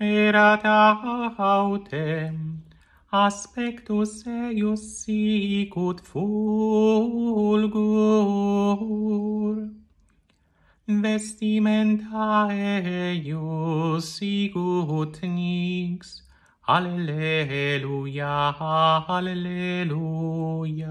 erat autem aspectus eius sicut fulgur vestimenta eius sicut nix alleluia alleluia